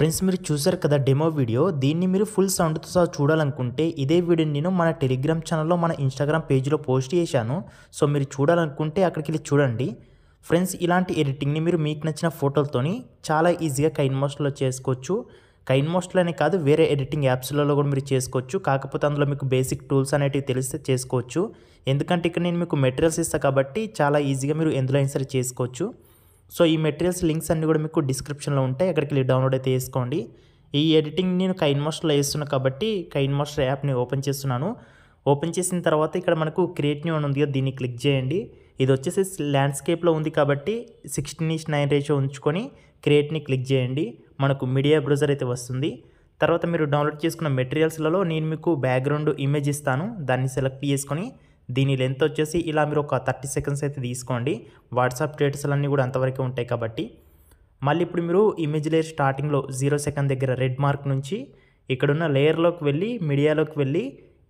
friends మీరు చూసారు కదా డెమో వీడియో దీన్ని మీరు ఫుల్ సౌండ్తో సహా చూడాలనుకుంటే ఇదే వీడియోని నేను మన టెలిగ్రామ్ ఛానల్లో మన ఇన్స్టాగ్రామ్ పేజ్లో పోస్ట్ చేశాను సో మీరు చూడాలనుకుంటే అక్కడికి వెళ్ళి చూడండి ఫ్రెండ్స్ ఇలాంటి ఎడిటింగ్ని మీరు మీకు నచ్చిన ఫోటోలతోని చాలా ఈజీగా కైన్మోస్ట్లో చేసుకోవచ్చు కైన్మోస్ట్లోనే కాదు వేరే ఎడిటింగ్ యాప్స్లలో కూడా మీరు చేసుకోవచ్చు కాకపోతే అందులో మీకు బేసిక్ టూల్స్ అనేటివి తెలిస్తే చేసుకోవచ్చు ఎందుకంటే ఇక్కడ నేను మీకు మెటీరియల్స్ ఇస్తాను కాబట్టి చాలా ఈజీగా మీరు ఎందులో అయినా సరే చేసుకోవచ్చు సో ఈ మెటీరియల్స్ లింక్స్ అన్నీ కూడా మీకు డిస్క్రిప్షన్లో ఉంటాయి అక్కడికి వెళ్ళి డౌన్లోడ్ అయితే చేసుకోండి ఈ ఎడిటింగ్ నేను కైన్ మాస్టర్లో వేస్తున్నాను కాబట్టి కైన్ మాస్టర్ యాప్ని ఓపెన్ చేస్తున్నాను ఓపెన్ చేసిన తర్వాత ఇక్కడ మనకు క్రియేట్ న్యూ అని ఉంది కదా దీన్ని క్లిక్ చేయండి ఇది వచ్చేసి ల్యాండ్స్కేప్లో ఉంది కాబట్టి సిక్స్టీన్ ఈస్ నైన్ రేషో ఉంచుకొని క్రియేట్ని క్లిక్ చేయండి మనకు మీడియా బ్రౌజర్ అయితే వస్తుంది తర్వాత మీరు డౌన్లోడ్ చేసుకున్న మెటీరియల్స్లలో నేను మీకు బ్యాక్గ్రౌండ్ ఇమేజ్ ఇస్తాను దాన్ని సెలెక్ట్ చేసుకొని దీని లెంత్ వచ్చేసి ఇలా మీరు ఒక థర్టీ సెకండ్స్ అయితే తీసుకోండి వాట్సాప్ స్టేటస్లు అన్నీ కూడా అంతవరకు ఉంటాయి కాబట్టి మళ్ళీ ఇప్పుడు మీరు ఇమేజ్ లేయర్ స్టార్టింగ్లో జీరో సెకండ్ దగ్గర రెడ్ మార్క్ నుంచి ఇక్కడున్న లేయర్లోకి వెళ్ళి మీడియాలోకి వెళ్ళి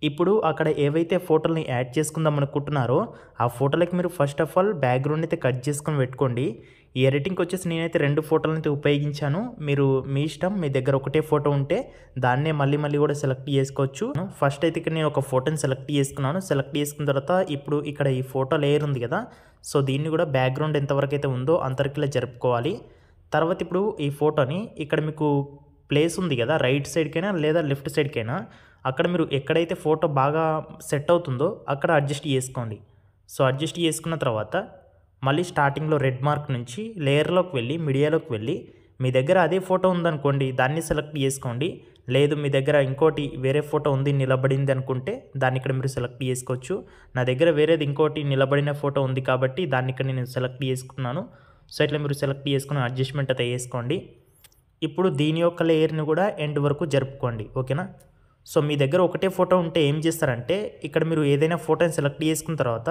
ఇప్పుడు అక్కడ ఏవైతే ఫోటోలని యాడ్ చేసుకుందాం అనుకుంటున్నారో ఆ ఫోటోలకి మీరు ఫస్ట్ ఆఫ్ ఆల్ బ్యాక్గ్రౌండ్ అయితే కట్ చేసుకొని పెట్టుకోండి ఈ ఎడిటింగ్కి వచ్చేసి నేనైతే రెండు ఫోటోలను అయితే ఉపయోగించాను మీరు మీ ఇష్టం మీ దగ్గర ఒకటే ఫోటో ఉంటే దాన్నే మళ్ళీ మళ్ళీ కూడా సెలెక్ట్ చేసుకోవచ్చు ఫస్ట్ అయితే ఇక్కడ నేను ఒక ఫోటోని సెలెక్ట్ చేసుకున్నాను సెలెక్ట్ చేసుకున్న తర్వాత ఇప్పుడు ఇక్కడ ఈ ఫోటో లేయర్ ఉంది కదా సో దీన్ని కూడా బ్యాక్గ్రౌండ్ ఎంతవరకు అయితే ఉందో అంతవరకు జరుపుకోవాలి తర్వాత ఇప్పుడు ఈ ఫోటోని ఇక్కడ మీకు ప్లేస్ ఉంది కదా రైట్ సైడ్కైనా లేదా లెఫ్ట్ సైడ్కైనా అక్కడ మీరు ఎక్కడైతే ఫోటో బాగా సెట్ అవుతుందో అక్కడ అడ్జస్ట్ చేసుకోండి సో అడ్జస్ట్ చేసుకున్న తర్వాత మళ్ళీ స్టార్టింగ్లో రెడ్ మార్క్ నుంచి లేయర్లోకి వెళ్ళి మీడియాలోకి వెళ్ళి మీ దగ్గర అదే ఫోటో ఉందనుకోండి దాన్ని సెలెక్ట్ చేసుకోండి లేదు మీ దగ్గర ఇంకోటి వేరే ఫోటో ఉంది నిలబడింది అనుకుంటే దాన్ని ఇక్కడ మీరు సెలెక్ట్ చేసుకోవచ్చు నా దగ్గర వేరేది ఇంకోటి నిలబడిన ఫోటో ఉంది కాబట్టి దాన్ని ఇక్కడ నేను సెలెక్ట్ చేసుకున్నాను సో ఇట్లా మీరు సెలెక్ట్ చేసుకున్న అడ్జస్ట్మెంట్ అయితే వేసుకోండి ఇప్పుడు దీని యొక్క లేయర్ని కూడా ఎండ్ వరకు జరుపుకోండి ఓకేనా సో మీ దగ్గర ఒకటే ఫోటో ఉంటే ఏం చేస్తారంటే ఇక్కడ మీరు ఏదైనా ఫోటోని సెలెక్ట్ చేసుకున్న తర్వాత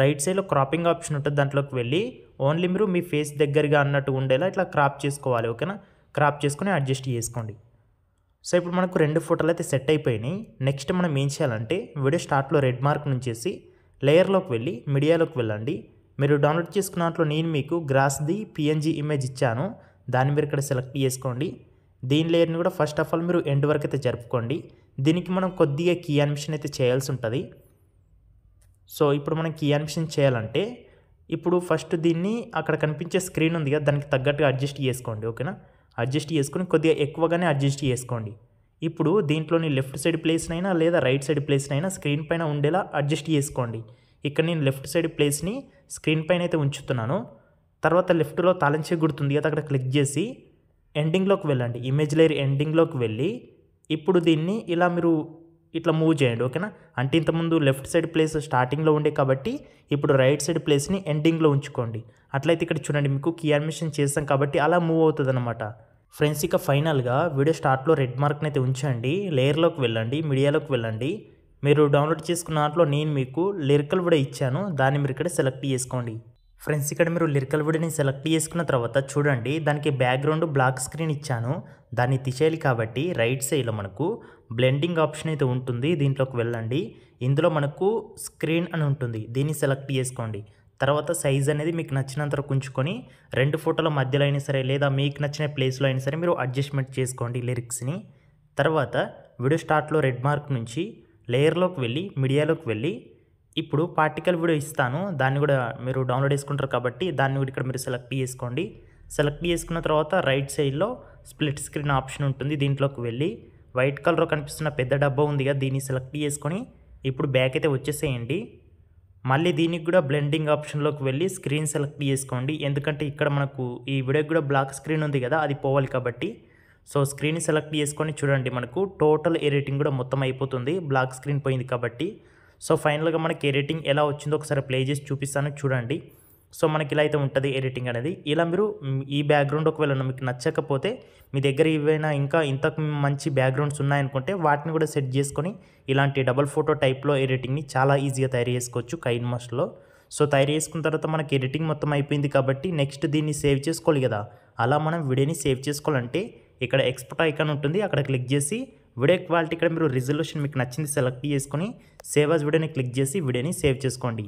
రైట్ సైడ్లో క్రాపింగ్ ఆప్షన్ ఉంటుంది దాంట్లోకి వెళ్ళి ఓన్లీ మీరు మీ ఫేస్ దగ్గరగా అన్నట్టు ఉండేలా ఇట్లా క్రాప్ చేసుకోవాలి ఓకేనా క్రాప్ చేసుకొని అడ్జస్ట్ చేసుకోండి సో ఇప్పుడు మనకు రెండు ఫోటోలు అయితే సెట్ అయిపోయినాయి నెక్స్ట్ మనం ఏం చేయాలంటే వీడియో స్టార్ట్లో రెడ్ మార్క్ నుంచేసి లేయర్లోకి వెళ్ళి మీడియాలోకి వెళ్ళండి మీరు డౌన్లోడ్ చేసుకున్న దాంట్లో నేను మీకు గ్రాస్ది పిఎన్జీ ఇమేజ్ ఇచ్చాను దాన్ని మీరు ఇక్కడ సెలెక్ట్ చేసుకోండి దీని లేయర్ని కూడా ఫస్ట్ ఆఫ్ ఆల్ మీరు ఎండ్ వరకు అయితే జరుపుకోండి దీనికి మనం కొద్దిగా కీ అనిమిషన్ అయితే చేయాల్సి ఉంటుంది సో ఇప్పుడు మనం కీ అనిమిషన్ చేయాలంటే ఇప్పుడు ఫస్ట్ దీన్ని అక్కడ కనిపించే స్క్రీన్ ఉంది కదా దానికి తగ్గట్టుగా అడ్జస్ట్ చేసుకోండి ఓకేనా అడ్జస్ట్ చేసుకుని కొద్దిగా ఎక్కువగానే అడ్జస్ట్ చేసుకోండి ఇప్పుడు దీంట్లోని లెఫ్ట్ సైడ్ ప్లేస్నైనా లేదా రైట్ సైడ్ ప్లేస్నైనా స్క్రీన్ పైన ఉండేలా అడ్జస్ట్ చేసుకోండి ఇక్కడ నేను లెఫ్ట్ సైడ్ ప్లేస్ని స్క్రీన్ పైన అయితే ఉంచుతున్నాను తర్వాత లెఫ్ట్లో తాళంచే గుర్తుంది కదా అక్కడ క్లిక్ చేసి ఎండింగ్లోకి వెళ్ళండి ఇమేజ్ లేరు ఎండింగ్లోకి వెళ్ళి ఇప్పుడు దీన్ని ఇలా మీరు ఇట్లా మూవ్ చేయండి ఓకేనా అంటే ఇంతకుముందు లెఫ్ట్ సైడ్ ప్లేస్ స్టార్టింగ్లో ఉండే కాబట్టి ఇప్పుడు రైట్ సైడ్ ప్లేస్ని ఎండింగ్లో ఉంచుకోండి అట్లయితే ఇక్కడ చూడండి మీకు కీ అడ్మిషన్ చేస్తాం కాబట్టి అలా మూవ్ అవుతుంది అనమాట ఫ్రెండ్స్ ఇక ఫైనల్గా వీడియో స్టార్ట్లో రెడ్ మార్క్ని అయితే ఉంచండి లేయర్లోకి వెళ్ళండి మీడియాలోకి వెళ్ళండి మీరు డౌన్లోడ్ చేసుకున్న దాంట్లో నేను మీకు లిరికల్ కూడా ఇచ్చాను దాన్ని మీరు ఇక్కడ సెలెక్ట్ చేసుకోండి ఫ్రెండ్స్ ఇక్కడ మీరు లిరికల్ వుడ్ని సెలెక్ట్ చేసుకున్న తర్వాత చూడండి దానికి బ్యాక్గ్రౌండ్ బ్లాక్ స్క్రీన్ ఇచ్చాను దాన్ని తీసేయాలి కాబట్టి రైట్ సైడ్లో మనకు బ్లెండింగ్ ఆప్షన్ అయితే ఉంటుంది దీంట్లోకి వెళ్ళండి ఇందులో మనకు స్క్రీన్ అని ఉంటుంది దీన్ని సెలెక్ట్ చేసుకోండి తర్వాత సైజ్ అనేది మీకు నచ్చినంత ఉంచుకొని రెండు ఫోటోల మధ్యలో అయినా సరే లేదా మీకు నచ్చిన ప్లేస్లో అయినా సరే మీరు అడ్జస్ట్మెంట్ చేసుకోండి లిరిక్స్ని తర్వాత వీడియో స్టార్ట్లో రెడ్ మార్క్ నుంచి లేయర్లోకి వెళ్ళి మీడియాలోకి వెళ్ళి ఇప్పుడు పార్టికల్ వీడియో ఇస్తాను దాన్ని కూడా మీరు డౌన్లోడ్ చేసుకుంటారు కాబట్టి దాన్ని కూడా ఇక్కడ మీరు సెలెక్ట్ చేసుకోండి సెలెక్ట్ చేసుకున్న తర్వాత రైట్ సైడ్లో స్ప్లిట్ స్క్రీన్ ఆప్షన్ ఉంటుంది దీంట్లోకి వెళ్ళి వైట్ కలర్లో కనిపిస్తున్న పెద్ద డబ్బా ఉంది కదా దీన్ని సెలెక్ట్ చేసుకొని ఇప్పుడు బ్యాక్ అయితే వచ్చేసేయండి మళ్ళీ దీనికి కూడా బ్లెండింగ్ ఆప్షన్లోకి వెళ్ళి స్క్రీన్ సెలెక్ట్ చేసుకోండి ఎందుకంటే ఇక్కడ మనకు ఈ వీడియోకి కూడా బ్లాక్ స్క్రీన్ ఉంది కదా అది పోవాలి కాబట్టి సో స్క్రీన్ సెలెక్ట్ చేసుకొని చూడండి మనకు టోటల్ ఎడిటింగ్ కూడా మొత్తం అయిపోతుంది బ్లాక్ స్క్రీన్ పోయింది కాబట్టి సో ఫైనల్గా మనకి ఎడిటింగ్ ఎలా వచ్చిందో ఒకసారి ప్లే చేసి చూపిస్తాను చూడండి సో మనకి ఇలా అయితే ఉంటుంది ఎడిటింగ్ అనేది ఇలా మీరు ఈ బ్యాక్గ్రౌండ్ ఒకవేళ మీకు నచ్చకపోతే మీ దగ్గర ఏవైనా ఇంకా ఇంతకు మంచి బ్యాక్గ్రౌండ్స్ ఉన్నాయనుకుంటే వాటిని కూడా సెట్ చేసుకొని ఇలాంటి డబల్ ఫోటో టైప్లో ఎడిటింగ్ని చాలా ఈజీగా తయారు చేసుకోవచ్చు కైన్ మాస్ట్లో సో తయారు చేసుకున్న తర్వాత మనకి ఎడిటింగ్ మొత్తం అయిపోయింది కాబట్టి నెక్స్ట్ దీన్ని సేవ్ చేసుకోవాలి కదా అలా మనం వీడియోని సేవ్ చేసుకోవాలంటే ఇక్కడ ఎక్స్పోర్ట్ ఐకాన్ ఉంటుంది అక్కడ క్లిక్ చేసి వీడియో క్వాలిటీ ఇక్కడ మీరు రిజల్యూషన్ మీకు నచ్చింది సెలెక్ట్ చేసుకొని సేవ్ అస్ వీడియోని క్లిక్ చేసి వీడియోని సేవ్ చేసుకోండి